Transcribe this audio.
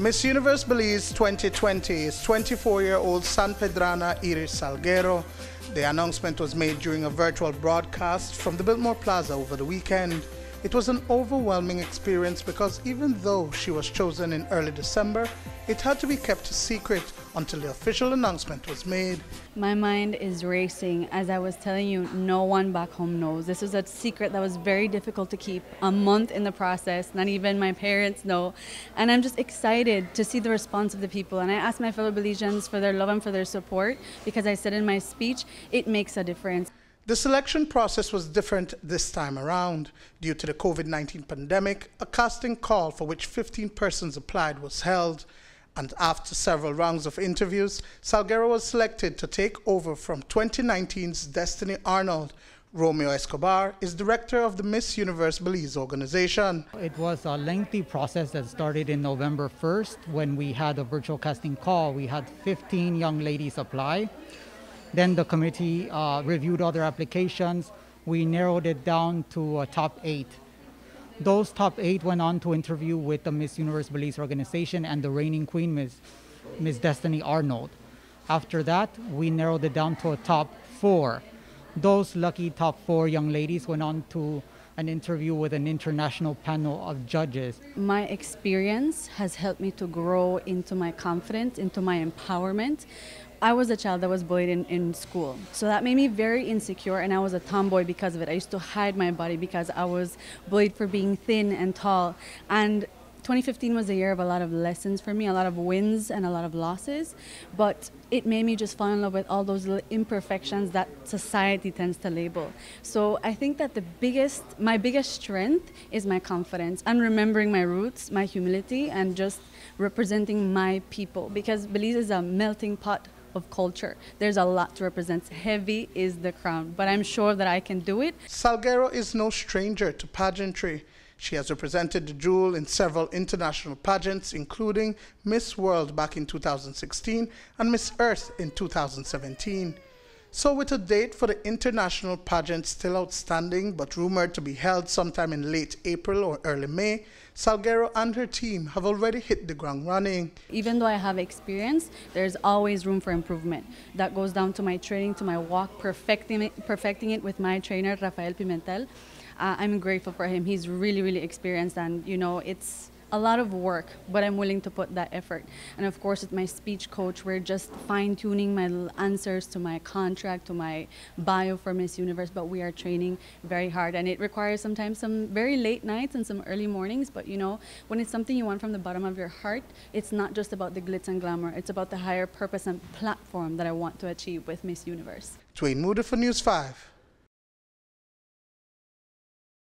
Miss Universe Belize 2020 is 24-year-old San Pedrana Iris Salguero. The announcement was made during a virtual broadcast from the Biltmore Plaza over the weekend. It was an overwhelming experience because even though she was chosen in early December, it had to be kept a secret until the official announcement was made. My mind is racing. As I was telling you, no one back home knows. This was a secret that was very difficult to keep. A month in the process, not even my parents know. And I'm just excited to see the response of the people. And I ask my fellow Belizeans for their love and for their support because I said in my speech, it makes a difference. The selection process was different this time around. Due to the COVID 19 pandemic, a casting call for which 15 persons applied was held and after several rounds of interviews, Salguero was selected to take over from 2019's Destiny Arnold. Romeo Escobar is director of the Miss Universe Belize organization. It was a lengthy process that started in November 1st when we had a virtual casting call. We had 15 young ladies apply. Then the committee uh, reviewed other applications. We narrowed it down to a top eight. Those top eight went on to interview with the Miss Universe Belize organization and the reigning queen, Miss, Miss Destiny Arnold. After that, we narrowed it down to a top four. Those lucky top four young ladies went on to an interview with an international panel of judges. My experience has helped me to grow into my confidence, into my empowerment. I was a child that was bullied in, in school. So that made me very insecure, and I was a tomboy because of it. I used to hide my body because I was bullied for being thin and tall. And 2015 was a year of a lot of lessons for me, a lot of wins and a lot of losses, but it made me just fall in love with all those little imperfections that society tends to label. So I think that the biggest, my biggest strength is my confidence and remembering my roots, my humility, and just representing my people because Belize is a melting pot of culture. There's a lot to represent. Heavy is the crown, but I'm sure that I can do it. Salguero is no stranger to pageantry. She has represented the jewel in several international pageants, including Miss World back in 2016 and Miss Earth in 2017. So, with a date for the international pageant still outstanding but rumored to be held sometime in late April or early May, Salguero and her team have already hit the ground running. Even though I have experience, there's always room for improvement. That goes down to my training, to my walk, perfecting it, perfecting it with my trainer, Rafael Pimentel uh, I'm grateful for him. He's really, really experienced, and you know, it's a lot of work, but I'm willing to put that effort. And of course, with my speech coach, we're just fine tuning my answers to my contract, to my bio for Miss Universe, but we are training very hard. And it requires sometimes some very late nights and some early mornings, but you know, when it's something you want from the bottom of your heart, it's not just about the glitz and glamour, it's about the higher purpose and platform that I want to achieve with Miss Universe. Dwayne Muda for News 5.